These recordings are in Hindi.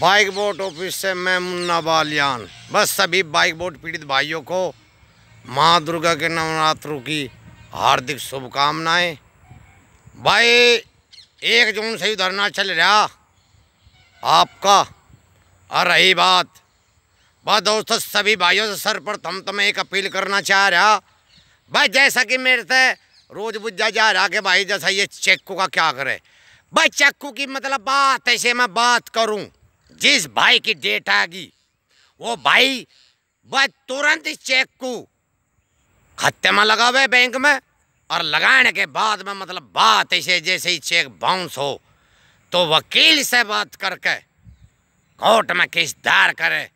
बाइक बोट ऑफिस से मैं मुन्ना बालियान बस सभी बाइक बोट पीड़ित भाइयों को माँ दुर्गा के नवरात्रों की हार्दिक शुभकामनाएं भाई एक जून से ही धरना चल रहा आपका और रही बात बस दोस्तों सभी भाइयों से सर पर तम तम एक अपील करना चाह रहा भाई जैसा कि मेरे से रोज बुझा जा रहा कि भाई जैसा ये चेकू का क्या करे भाई चक्कू की मतलब बात ऐसे मैं बात करूं जिस भाई की डेट आ गई वो भाई वह तुरंत इस चेक को खत्ते में लगावे बैंक में और लगाने के बाद में मतलब बात ऐसे जैसे ही चेक बाउंस हो तो वकील से बात करके कोर्ट में केस दायर करे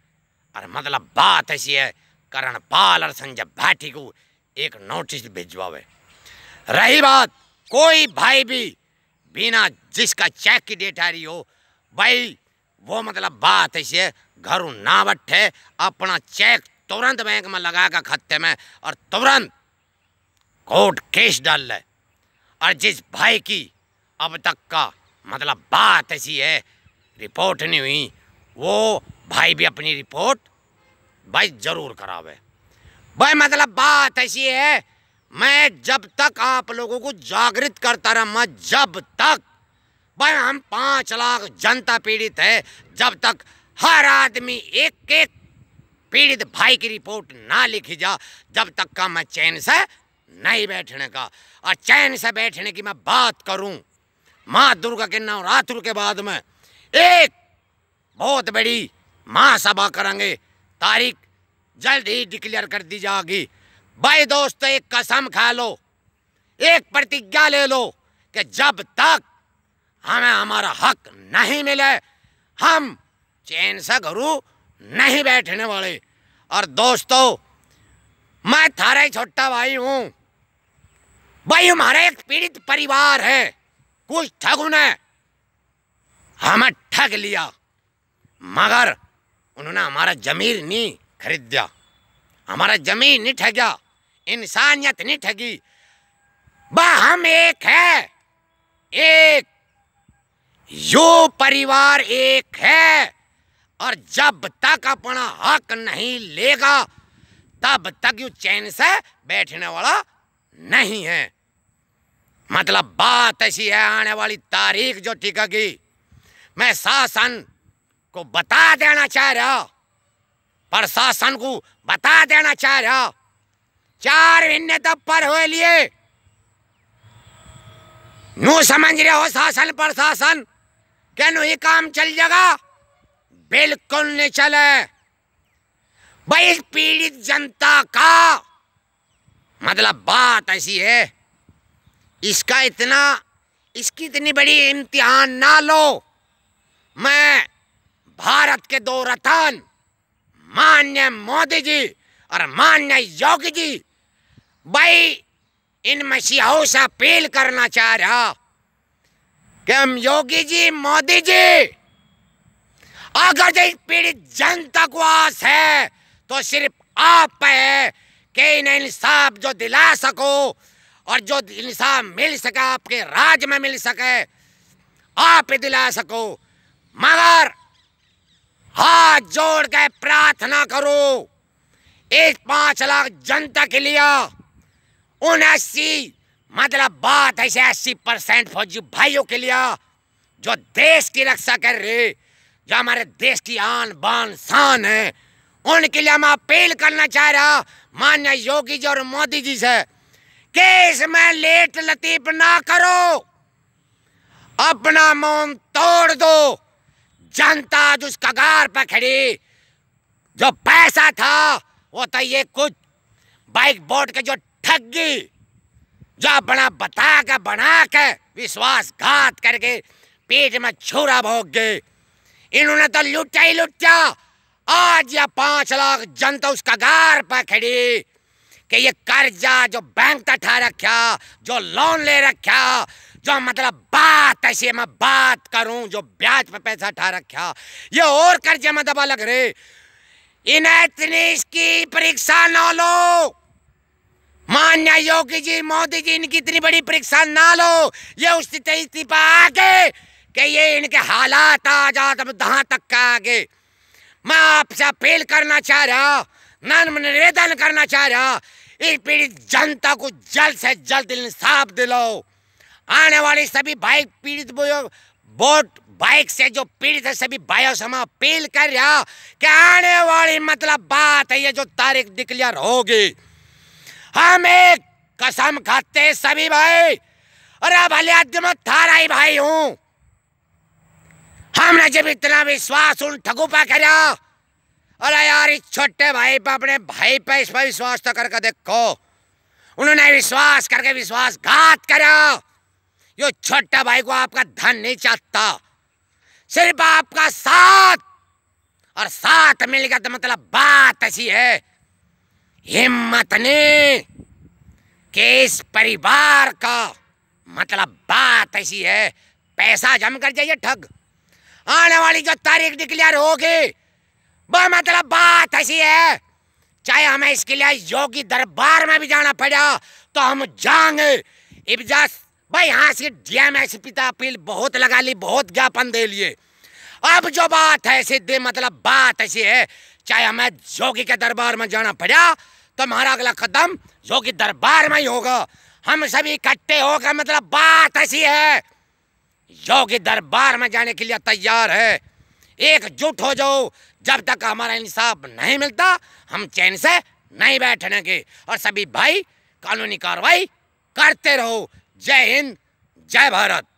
और मतलब बात ऐसी है करण पाल और संजय भाटी को एक नोटिस भिजवावे रही बात कोई भाई भी बिना जिसका चेक की डेट आ रही हो भाई वो मतलब बात है घर ना बैठे अपना चेक तुरंत बैंक में लगा कर खत्ते में और तुरंत कोर्ट केस डाल ले और जिस भाई की अब तक का मतलब बात ऐसी है रिपोर्ट नहीं हुई वो भाई भी अपनी रिपोर्ट भाई जरूर करावे भाई मतलब बात ऐसी है मैं जब तक आप लोगों को जागृत करता रहा जब तक भाई हम पाँच लाख जनता पीड़ित है जब तक हर आदमी एक एक पीड़ित भाई की रिपोर्ट ना लिखी जा जब तक का मैं चैन से नहीं बैठने का और चैन से बैठने की मैं बात करूं माँ दुर्गा के नवरात्र के बाद में एक बहुत बड़ी महासभा करेंगे तारीख जल्द ही डिक्लेयर कर दी जाएगी भाई दोस्त एक कसम खा लो एक प्रतिज्ञा ले लो कि जब तक हमें हमारा हक नहीं मिले हम चैन से घरू नहीं बैठने वाले और दोस्तों मैं थारा छोटा भाई हूँ भाई हमारे एक पीड़ित परिवार है कुछ ठगों ने हमें ठग लिया मगर उन्होंने हमारा जमीन नहीं खरीद दिया हमारा जमीन नहीं ठगा इंसानियत नहीं ठगी बा हम एक है एक यो परिवार एक है और जब तक अपना हक नहीं लेगा तब तक यू चैन से बैठने वाला नहीं है मतलब बात ऐसी है आने वाली तारीख जो टिकेगी मैं शासन को बता देना चाह रहा प्रशासन को बता देना चाह रहा चार महीने तक पर हो लिए नू समझ रहे हो शासन प्रशासन क्या नो काम चल जाएगा बिल्कुल नहीं चले भाई इस पीड़ित जनता का मतलब बात ऐसी है इसका इतना इसकी इतनी बड़ी इम्तिहान ना लो मैं भारत के दो रतन मान्य मोदी जी और मान्य योगी जी भाई इन मसीहों से अपील करना चाह रहा कि हम योगी जी मोदी जी आगरदिक पीड़ित जनता को आस है तो सिर्फ आप पे है कि इन्हें इंसाफ जो दिला सको और जो इंसाफ मिल सके आपके राज में मिल सके आप ही दिला सको मगर हाथ जोड़ के प्रार्थना करो इस पांच लाख जनता के लिए उन्नासी मतलब बात ऐसे अस्सी परसेंट फौजी भाइयों के लिए जो देश की रक्षा कर रहे जो हमारे देश की आन बान शान है उनके लिए मैं अपील करना चाह रहा मान्य योगी जी और मोदी जी से कि इसमें लेट लतीफ ना करो अपना मौन तोड़ दो जनता जो उस कगार पर खड़ी जो पैसा था वो था तो ये कुछ बाइक बोर्ड के जो ठगी जो अपना बता के बना के विश्वासघात करके पेट में छोरा भोग गए इन्होंने तो लुटा ही लुटा आज या पांच लाख जनता उस कगार पर खड़ी कि ये कर्जा जो बैंक तठा रखा जो लोन ले रखा जो मतलब बात ऐसे मैं बात करूं जो ब्याज पे पैसा ठा रखा ये और कर्जे में मतलब दबा लग रहे इन्हें इतनी इसकी परीक्षा ना लो मान्य योगी जी मोदी जी इनकी इतनी बड़ी परीक्षा ना लो ये उस आगे कि ये इनके हालात आ जाते तब तक का आगे मैं आपसे अपील करना चाह रहा नर्म निवेदन करना चाह रहा इस पीड़ित जनता को जल्द से जल्द इंसाफ दिलाओ आने वाली सभी बाइक पीड़ित बोट बाइक से जो पीड़ित है सभी भाई से मैं अपील कर रहा कि आने वाली मतलब बात है ये जो तारीख डिक्लेयर होगी हम एक कसम खाते सभी भाई अरे भले आदम थारा ही भाई हूं हमने जब इतना विश्वास उन ठगू पर करा अरे यार इस छोटे भाई पर अपने भाई पे इस पर विश्वास तो करके देखो उन्होंने विश्वास करके विश्वासघात करा यो छोटा भाई को आपका धन नहीं चाहता सिर्फ आपका साथ और साथ मिल गया तो मतलब बात ऐसी है हिम्मत ने कि इस परिवार का मतलब बात ऐसी है पैसा जम कर जाइए ठग आने वाली जो तारीख डिक्लेयर होगी वह मतलब बात ऐसी है चाहे हमें इसके लिए योगी दरबार में भी जाना पड़ा तो हम जाएंगे इब्जास भाई यहाँ से डीएम एस पी अपील बहुत लगा ली बहुत ज्ञापन दे लिए अब जो बात है सीधे मतलब बात ऐसी है चाहे हमें जोगी के दरबार में जाना पड़ा तो हमारा अगला कदम जोगी दरबार में ही होगा हम सभी इकट्ठे गए मतलब बात ऐसी है योगी दरबार में जाने के लिए तैयार है एकजुट हो जाओ जब तक हमारा इंसाफ नहीं मिलता हम चैन से नहीं बैठने के और सभी भाई कानूनी कार्रवाई करते रहो जय हिंद जय भारत